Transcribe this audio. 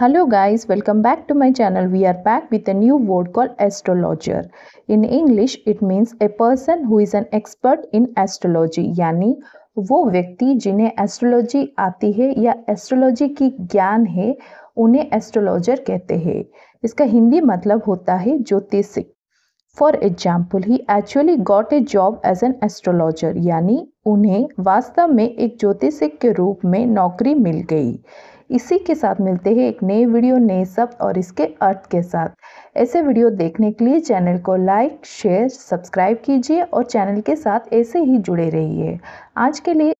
Hello guys, welcome back to my channel. We are back with a new word called astrologer. In English, it means a person who is an expert in astrology, यानी वो व्यक्ति जिन्हें astrology आती है या astrology की ज्ञान है उन्हें एस्ट्रोलॉजर कहते हैं इसका हिंदी मतलब होता है ज्योतिषिक for example he actually got a job as an astrologer यानी उन्हें वास्तव में एक ज्योतिषिक के रूप में नौकरी मिल गई इसी के साथ मिलते हैं एक नए वीडियो नए शब्द और इसके अर्थ के साथ ऐसे वीडियो देखने के लिए चैनल को लाइक शेयर सब्सक्राइब कीजिए और चैनल के साथ ऐसे ही जुड़े रहिए आज के लिए